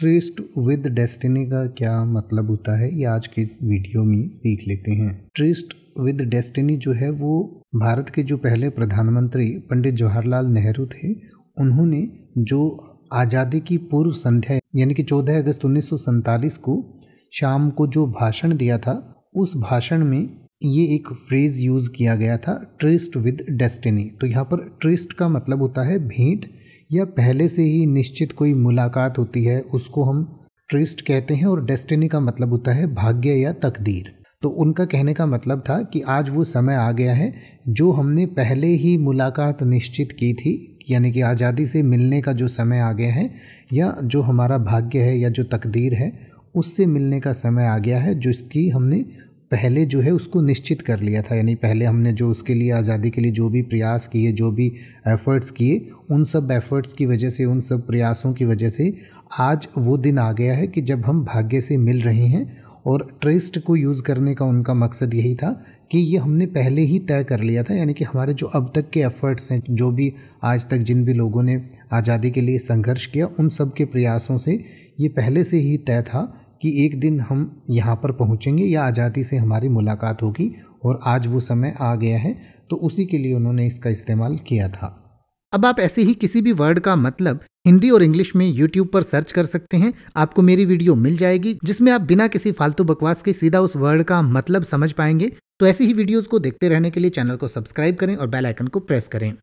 tourist with destiny का क्या मतलब होता है ये आज के इस वीडियो में सीख लेते हैं ट्रिस्ट विद डेस्टिनी जो है वो भारत के जो पहले प्रधानमंत्री पंडित जवाहरलाल नेहरू थे उन्होंने जो आज़ादी की पूर्व संध्या यानी कि 14 अगस्त उन्नीस को शाम को जो भाषण दिया था उस भाषण में ये एक फ्रेज़ यूज़ किया गया था ट्रिस्ट विद डेस्टिनी तो यहाँ पर ट्रिस्ट का मतलब होता है भेंट या पहले से ही निश्चित कोई मुलाकात होती है उसको हम ट्रिस्ट कहते हैं और डेस्टिनी का मतलब होता है भाग्य या तकदीर तो उनका कहने का मतलब था कि आज वो समय आ गया है जो हमने पहले ही मुलाकात निश्चित की थी यानी कि आज़ादी से मिलने का जो समय आ गया है या जो हमारा भाग्य है या जो तकदीर है उससे मिलने का समय आ गया है जिसकी हमने पहले जो है उसको निश्चित कर लिया था यानी पहले हमने जो उसके लिए आज़ादी के लिए जो भी प्रयास किए जो भी एफ़र्ट्स किए उन सब एफ़र्ट्स की वजह से उन सब प्रयासों की वजह से आज वो दिन आ गया है कि जब हम भाग्य से मिल रहे हैं और ट्रस्ट को यूज़ करने का उनका मकसद यही था कि ये हमने पहले ही तय कर लिया था यानी कि हमारे जो अब तक के एफ़र्ट्स हैं जो भी आज तक जिन भी लोगों ने आज़ादी के लिए संघर्ष किया उन सब के प्रयासों से ये पहले से ही तय था कि एक दिन हम यहाँ पर पहुँचेंगे या आज़ादी से हमारी मुलाकात होगी और आज वो समय आ गया है तो उसी के लिए उन्होंने इसका इस्तेमाल किया था अब आप ऐसे ही किसी भी वर्ड का मतलब हिंदी और इंग्लिश में यूट्यूब पर सर्च कर सकते हैं आपको मेरी वीडियो मिल जाएगी जिसमें आप बिना किसी फालतू बकवास के सीधा उस वर्ड का मतलब समझ पाएंगे तो ऐसी ही वीडियोस को देखते रहने के लिए चैनल को सब्सक्राइब करें और बेल आइकन को प्रेस करें